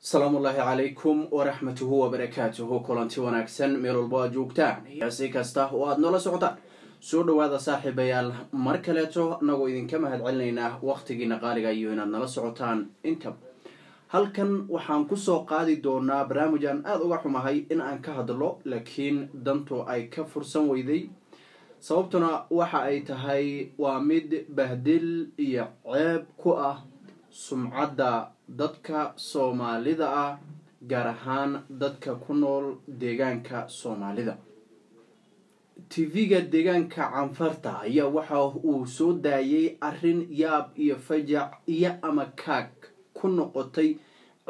salaamu ullaahi calaykum waraxmatuhu wabarakaatuhu kulanti wanaagsan meel walbo aad joogtaan iyo si kasta oo aad nala socotaan soo dhawaada saaxiibayaal mar kaleeto anagoo idinka mahad celinaynaa wakhtigiina qaaliga iyo inaad nala socotaan intaba halkan waxaan kusoo qaadi doonaa barnaamij aan aada uga xumahay in aan ka hadlo laakiin dantu ay ka fursan weyday sababtuna waxa ay tahay waa mid bahdil iyo ceeb ku ah sumcadda dadka soomaalida ah gaar ahaan dadka ku nool deegaanka soomaalida tv-ga deegaanka canfarta ayaa waxa uu soo daayay arrin yaab iyo fajac iyo ama kaag ku noqotay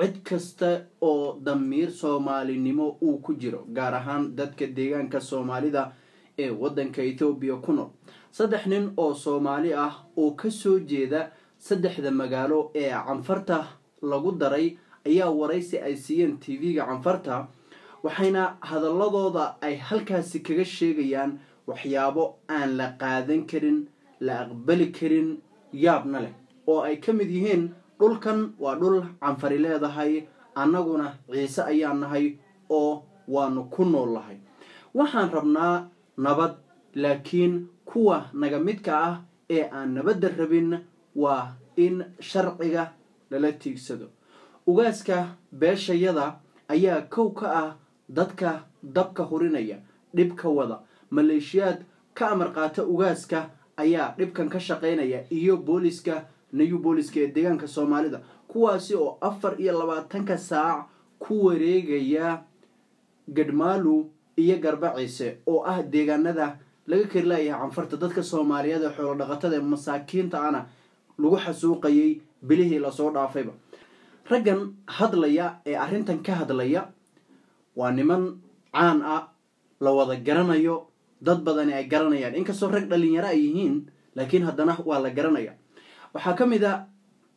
cid kasta oo damiir soomaalinimo uu ku jiro gaar ahaan dadka deegaanka soomaalida ee wadanka ethoobiya ku nool saddex nin oo soomaali ah oo kasoo jeeda saddexda magaalo ee canfarta lagu daray ayaa waraysi ay siiyeen t v-ga canfarta waxayna hadalladooda ay halkaasi kaga sheegayaan waxyaabo aan la qaadan karin la aqbali karin yaabna leh oo ay ka mid yihiin dhulkan waa dhul canfari leedahay annaguna ciise ayaan nahay oo waanu ku nool lahay waxaan rabnaa nabad laakiin kuwa naga midka ah ee aan nabadda rabin waa in sharciga lala tiigsado ugaaska beeshayada ayaa kow ka ah dadka dabka hurinaya dhibka wada maleeshiyaad ka amar qaata ugaaska ayaa dhibkan ka shaqaynaya iyo booliska new booliska ee deegaanka soomaalida kuwaasi oo afar iyo labaatanka saac ku wareegaya gadhmaalu iyo garbaciise oo ah deegaanada laga kari laayahay canfarta dadka soomaaliyeed ee xoolo dhaqatada ee masaakiinta ana lagu xasuuqayey bilihii lasoo dhaafayba raggan hadlaya ee arrintan ka hadlaya waa niman caan ah la wada garanayo dad badani ay garanayaan inkastoo rag dhalinyaro ay yihiin laakiin haddana waa la garanaya waxaa ka mid a ah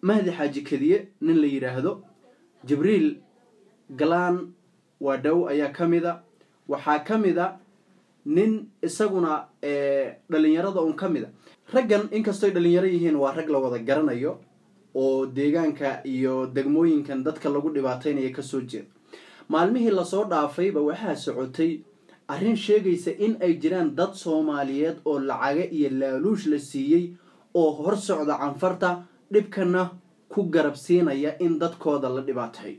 mahdi xaaji kadiye nin la yidhaahdo jibriil galaan waa dhow ayaa ka mid a ah. waxaa ka mid a ah nin isaguna dhalinyarada un ka mid a raggan inkastooy dhalinyaro yihiin waa rag la wada garanayo oo deegaanka iyo degmooyinkan dadka lagu dhibaataynaya kasoo jeed maalmihii lasoo dhaafayba waxaa socotay arrin sheegaysa in ay jiraan dad soomaaliyeed oo lacaga iyo laaluush la siiyey oo hor socda canfarta dhibkana ku garabsiinaya in dadkooda la dhibaatay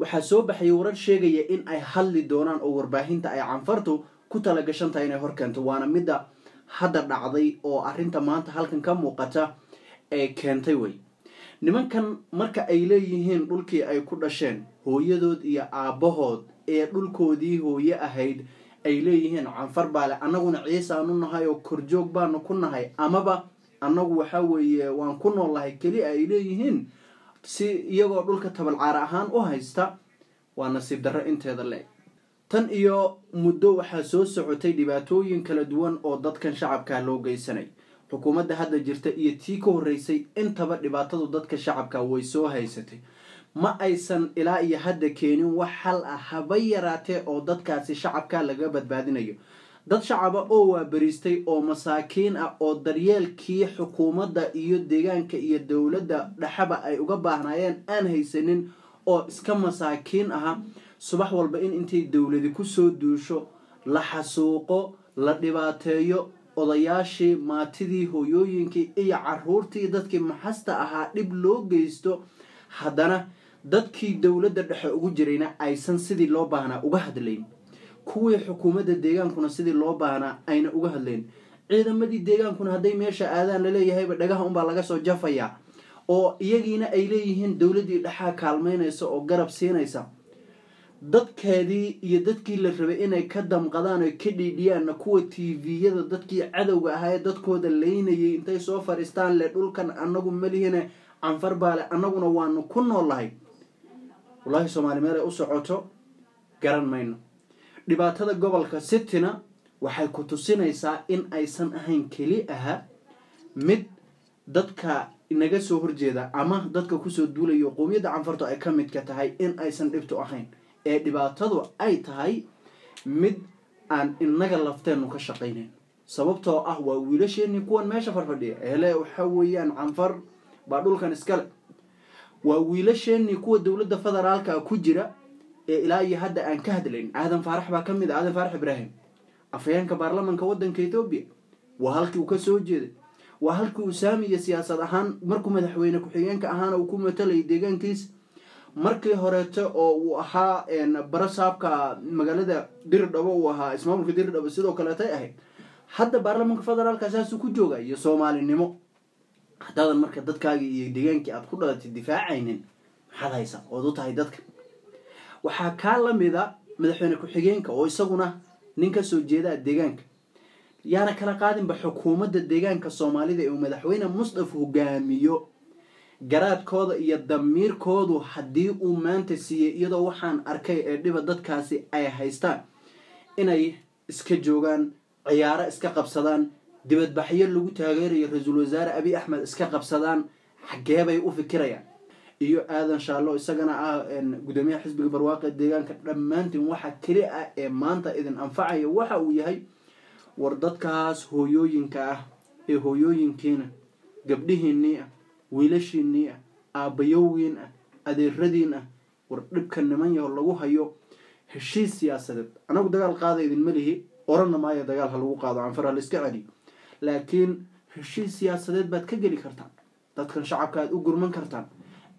waxaa soo baxay warar sheegaya in ay hadli doonaan oo warbaahinta ay canfartu ku talagashantahay tahay inay horkeento waana midda hadda dhacday oo arrinta maanta halkan ka muuqata ee keentay wey nimankan marka ay leeyihiin dhulkii ay ku dhasheen hooyadood iyo aabbahood ee dhulkoodii hooye ahayd ay leeyihiin canfar baale annaguna ciisaanu nahay oo korjoog baanu ku nahay amaba annagu waxa weeye waan ku noolnahay keli ay leeyihiin si iyagoo dhulka tabalcaara ahaan u haysta waa nasiib darro inteeda le tan iyo muddo waxaa soo socotay dhibaatooyin kala duwan oo dadkan shacabka loo geysanay xukuumadda hadda jirta iyo tii ka horreysay intaba dhibaatadu dadka shacabka way soo haysatay ma aysan ilaa iyo hadda keenin wax xal ah haba yaraatee oo dadkaasi shacabka laga badbaadinayo dad shacaba oo waabariistay oo masaakiin ah oo daryeelkii xukuumadda iyo deegaanka iyo dowladda dhexeba ay uga baahnaayeen aan haysanin oo iska masaakiin aha subax walba in intay dowladi kusoo duusho la xasuuqo la dhibaateeyo odayaashii maatidii hoyooyinkii iyo caruurtii dadkii maxasta ahaa dhib loo geysto haddana dadkii dowladda dhexe ugu jirayna aysan sidii loo baahnaa uga hadlayn kuwii xukuumadda deegaankuna sidii loo baahnaa ayna uga hadlayn ciidamadii deegaankuna hadday meesha aadaan laleeyahayba dhagaha unbaa laga soo jafayaa oo iyagiina ay leeyihiin dowladdii dhexaa kaalmaynaysa oo garab siinaysa dadkeedii iyo dadkii la rabay inay ka damqadaan oy ka dhiidhiyaanna kuwa t tviyada dadkii cadowga ahaa ee dadkooda laynayay intay soo fadhiistaan le dhulkan annagu malihine canfar baale annaguna waanu ku noollahay wallaahi soomaali meel ay u socoto garan mayno dhibaatada gobolka cityna waxay ku tusinaysaa in aysan ahayn keli aha mid dadka inaga soo horjeeda ama dadka kusoo duulayo qowmiyadda canfarto ay ka midka tahay in aysan dhibtu ahayn ee dhibaatadu ay tahay mid aan inaga lafteennu ka shaqaynayn sababtoo ah waa wiilasheeni kuwan meesha farfadhiya hele waxa weeyaan canfar baa dhulkan iskale waa wiilasheeni kuwa dowladda federaalka ku jira ee ilaa iyo hadda aan ka hadlayn aadan faarax baa ka mid a ah, aadan faarax ibraahim afhayeenka baarlamanka waddanka etoobiya waa halkii uu ka soo jeeday waa halkii uu saami siyaasad ahaan markuu madaxweyne ku-xigeenka ahaana uu ku matalayay deegaankiisa markii horeeto oo uu ahaa bara saabka magaalada diridhabo uu ahaa ismaamulka diridhabo sidoo kaleetay ahayd hadda baarlamanka federaalka saasuu ku jooga iyo soomaalinimo haddaadan marka dadkaagii iyo degaankii aad ku dhalatay difaacaynin maxaad haysa ood u tahay dadka waxaa kaa lamida madaxweyne ku-xigeenka oo isaguna nin ka soo jeedaa deegaanka yaana kala qaadinba xukuumadda deegaanka soomaalida ee uu madaxweyne mustaf hogaamiyo garaadkooda iyo damiirkoodu haddii uu maanta siiyey iyadoo waxaan arkay ee dhiba dadkaasi ay haystaan inay iska joogaan ciyaaro iska qabsadaan dibadbaxyo lagu taageerayo ra-iisul wasaare abiy axmed iska qabsadaan xageebay u fikirayaan iyo aadan shaallo isagana ah gudoomiyaha xisbiga barwaaqa deegaanka dhammaantiin waxa keli ah ee maanta idin anfacaya waxa uu yahay war dadkaas hooyooyinka ah ee hooyooyinkiina gabdhihiinii ah wiilashiinnii ah aabbayowgiin ah adeeradiin ah war dhibka niman yaho lagu hayo heshiis siyaasadeed anagu dagaal qaada idin lihi oranna maayo dagaal ha lagu qaado canfar ha celi laakiin heshiis siyaasadeed baad ka geli kartaan dadkan shacabka aad u gurman kartaan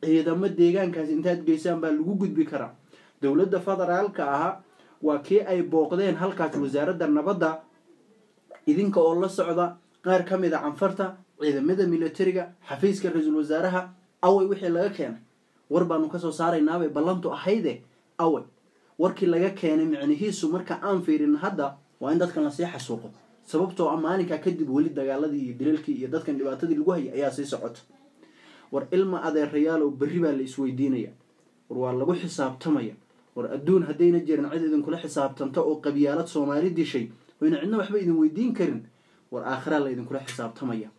ciidamo deegaankaas intaad geysaan baa lagu gudbi karaa dowladda federaalka ahaa waa kii ay booqdeen halkaas wasaaradda nabadda idinka oo la socda qaar ka mid a ah canfarta ciidamada militariga xafiiska ra-iisul wasaaraha awey wixii laga keenay war baanu kasoo saaraynaabay ballantu ahayde away warkii laga keenay micnihiisu marka aan fiirin hadda waa in dadkan lasii xasuuqo sababtoo a ah maalinkaa kadib weli dagaaladii iyo dilalkii iyo dadkan dhibaatadii lagu hayay ayaa sii socota war ilma adeerayaalow berri baa la isweydiinaya war waa lagu xisaabtamaya war adduun haddayna jirin cid idinkula xisaabtanta oo qabyaalad soomaali dishay oyna cidna waxba idin weydiin karin war aakhiraa la idinkula xisaabtamaya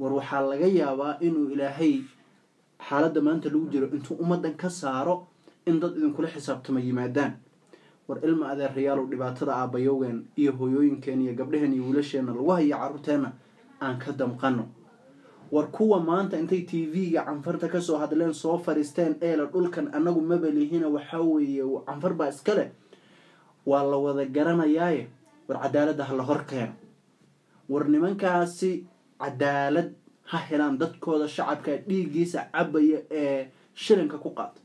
war waxaa laga yaabaa inuu ilaahay xaaladda maanta lagu jiro intuu ummaddan ka saaro in dad idinkula xisaabtama yimaadaan war ilma adeerayaalow dhibaatada aabayowgeen iyo hoyooyinkeen iyo gabdhaheen iyo wiilasheenna lagu haya carruurteenna aan ka damqano war kuwa maanta intay t v-ga canfarta kasoo hadleen soo fariisteen eela dhulkan anagu mabalihina waxaa weeye canfar baa iska leh waa la wada garanayaaye war cadaaladda ah hala la war nimankaasi cadaalad ha helaan dadkooda shacabka dhiiggiisa cabaya ee shilinka ku qaata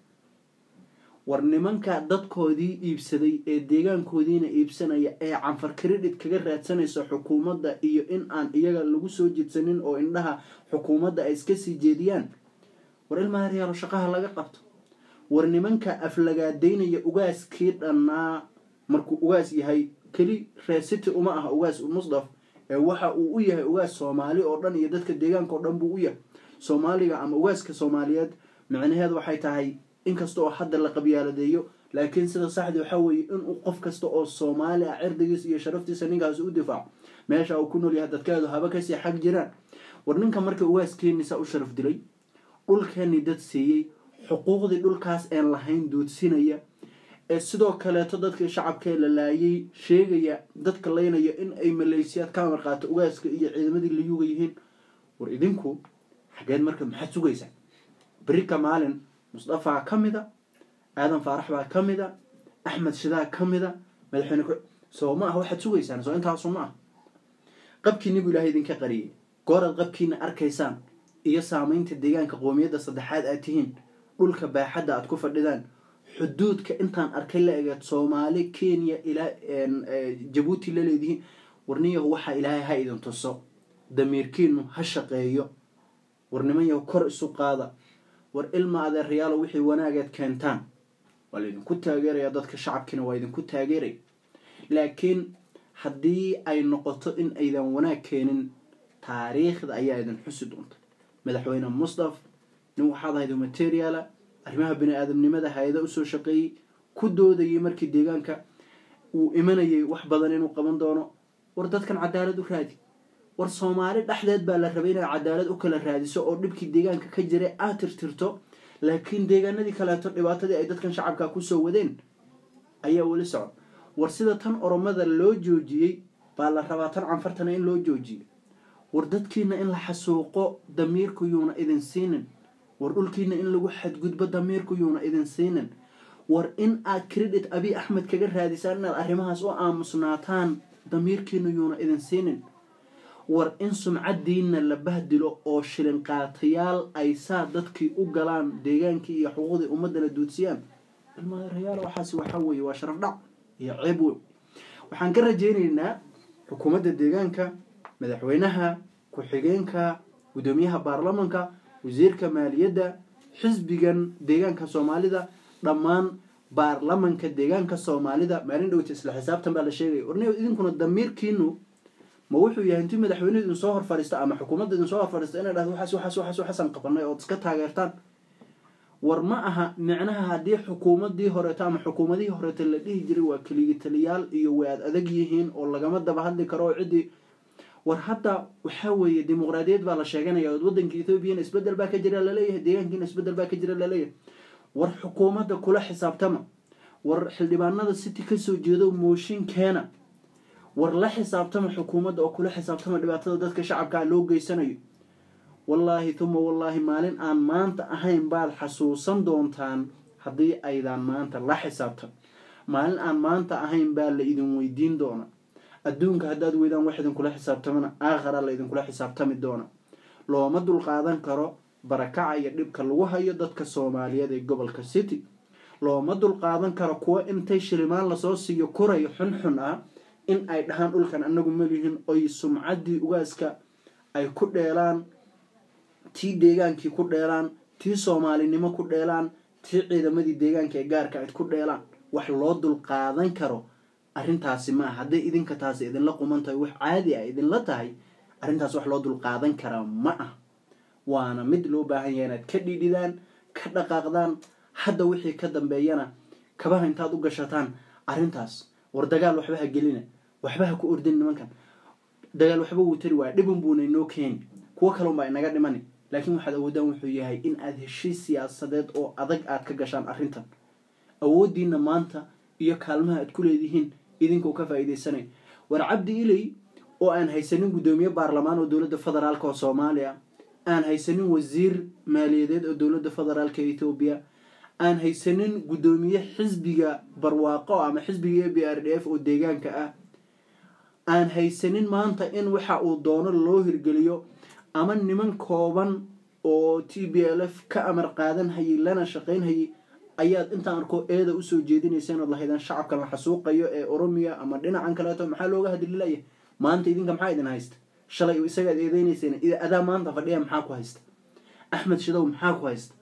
war nimanka dadkoodii iibsaday ee deegaankoodiina iibsanaya ee canfar kredit kaga raadsanaysa xukuumadda iyo in aan iyaga lagu soo jidsanin oo indhaha xukuumadda ay iska sii jeediyaan war ilmaharyaalo shaqaha laga qabto war nimanka aflagaadaynaya ugaaskii dhannaa markuu ugaas yahay keli reesiti uma ah ugaas mustaf waxa uu u yahay ugaas soomaali oo dhan iyo dadka deegaanka oo dhan buu u yahay soomaaliga ama ugaaska soomaaliyeed micnaheed waxay tahay inkasta oo hadda la qabyaaladeeyo laakiin sida saxdi waxa weeye inuu qof kasta oo soomaali ah cirdigiisa iyo sharaftiisa ninkaas u difaaco meesha uu ku nool yahay dadkeedu haba kasii xag jiraan war ninka marka ugaaskeenisaa u sharaf dilay dhulkeennii dad siiyey xuquuqdii dhulkaas een lahayn duudsinaya ee sidoo kaleeto dadka shacabkee la laayay sheegaya dadka laynaya in ay maleysiyaad ka amarqaato ugaaska iyo ciidamadii la yuuga yihiin war idinku xageed marka maxaad sugaysaa berika maalin musdafaa ka mida aadan faarax baa ka mida axmed shidaa ka mida madaxweyne soo ma ah waxaad sugaysaan soo intaasu ma ah qabkiinibu ilahay idinka qariyay gooraad qabkiina arkaysaan iyo saamaynta deegaanka qoomiyadda saddexaad aad tihiin dhulka baaxadda aad ku fadhidaan xuduudka intaan arkay la eg soomaali kenya ilaa e, jabuuti la leedihiin warniyahu waxaa ilaahay ha idin tuso damiirkiinu ha shaqeeyo warnimanyahu kor isu qaada war ilma adeerayaalo wixii wanaageed keentaan waa laydinku taageeraya dadka shacabkiina waa idinku taageeraya laakiin haddii ay noqoto in aydan wanaag keenin taariikhda ayaa idin xusi doonta madaxweyne mustaf nin waxaad ahayd materiaala arrimaha bani-aadamnimada hay-ada usoo shaqeeyey ku doodayay markii deegaanka uu imanayay wax badan inuu qaban doono war dadkan cadaalad u raadi war soomaali dhexdeed baa la rabay inaad cadaalad u kala raadiso oo dhibkii deegaanka ka jiray aad tirtirto laakiin deegaanadii kaleeto dhibaatadii ay dadkan shacabka ku soo wadeen ayaa weli socod war sida tan oromada loo joojiyey baa la rabaa tan canfartana in loo joojiyo war dadkiina in la xasuuqo damiirkuyuuna idin siinin war dhulkiina in lagu xadgudbo damiirku yuuna idin siinin war in aad credit abi axmed kaga raadisaan inaad arrimahaas u aamusnaataan damiirkiinu yuuna idin siinin war in sumcadiinna la bahdilo oo shilinqaatayaal ay saa dadkii u galaan deegaankii iyo xuquuqdii ummadda duudsiyaan almadaarayaal waxaasi waxaa weeye waa sharafdhac iyo ceeb wey waxaan ka rajaynaynaa xukuumadda deegaanka madaxweynaha ku-xigeenka guddoomiyaha baarlamanka wasiirka maaliyadda xisbigan deegaanka soomaalida dhammaan baarlamanka deegaanka soomaalida maalin dhowta isla xisaabtan baa la sheegaya orn idinkuna damiirkiinu ma wuxuu yahay intii madaxweynuhu idin soo hor fariista ama xukuumadda idin soo hor fariista inay dhahdo waxaas waxaas waxaas waxaasan qabanay ood iska taageertaan war ma aha micnaha haddii xukuumadii horeeto ama xukuumadihii horeeta la dhihi jiray waa keligitaliyaal iyo way aad adag yihiin oo lagama daba hadli karo oo ciddii war hadda waxaa weeye dimuqraadiyad baa la sheeganaya od wadanka ethoobiana isbedel baa ka jira laleeyahay deegaankiina isbedel baa ka jira laleeyahay war xukuumadda kula xisaabtama war xildhibaanada city kasoo jeedo mooshin keena war la xisaabtama xukuumadda oo kula xisaabtama dhibaatada dadka shacabkaa loo geysanayo wallaahi uma wallaahi maalin aan maanta ahayn baad xasuusan doontaan haddii aydaan maanta la xisaabtan maalin aan maanta ahayn baa la idin weydiin doonaa adduunka haddaad weydaan wax idinkula xisaabtamana aakhara laydinkula xisaabtami doona looma dulqaadan karo barakaca iyo dhibka lagu hayo dadka soomaaliyeed ee gobolka city looma dulqaadan karo kuwa intay shilimaan lasoo siiyo kuray xunxun ah in ay dhahaan dhulkan anagu malihin oy sumcaddii ugaaska ay ku dheelaan tii deegaankii ku dheelaan tii soomaalinimo ku dheelaan tii ciidamadii deegaanka ee gaarka ayd ku dheelaan wax loo dulqaadan karo arrintaasi maaha hadday idinka taasi idinla quman tahay wax caadi ah idinla tahay arrintaas wax loo dulqaadan karaa ma ah waana mid loo baahan yahay inaad ka dhiidhidaan ka dhaqaaqdaan hadda wixii ka dambeeyana kabaha intaad u gashataan arrintaas war dagaal waxbaha gelina waxba ha ku ordin nimankan dagaal waxba wuu tari waaya dhibin buuna inoo keeni kuwo kalun baa inaga dhimani laakiin waxaad awoodaan wuxuu yahay in aad heshiis siyaasadeed oo adag aad ka gashaan arrintan awooddiina maanta iyo kaalmaha aad ku leedihiin idinka ka faaideysanay war cabdi iley oo aan haysanin guddoomiye baarlamaan oo dowladda federaalk oo soomaaliya aan haysanin wasiir maaliyadeed oo dowladda federaalk ee etoobiya aan haysanin guddoomiye xisbiga barwaaqo ama xisbiga a b r d f oo deegaanka ah aan haysanin maanta in waxa uu doono loo hirgeliyo ama niman kooban oo t b l f ka amar qaadan hayay lana shaqaynhayay ayaad intaan arko eeda usoo jeedinaysa inaad lahaydaan shacabka la xasuuqayo ee oromiya ama dhinacan kaleeto maxaa looga hadililaya maanta idinka maxaa idin haysta shalay isagaad eedeynayseen adaa maanta fadhiya maxaa ku haysta axmed shidow maxaa ku haysta